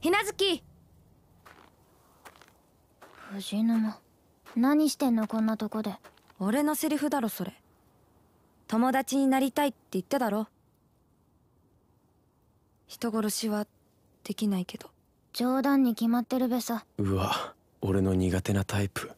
ひなずき藤沼何してんのこんなとこで俺のセリフだろそれ友達になりたいって言っただろ人殺しはできないけど冗談に決まってるべさうわ俺の苦手なタイプ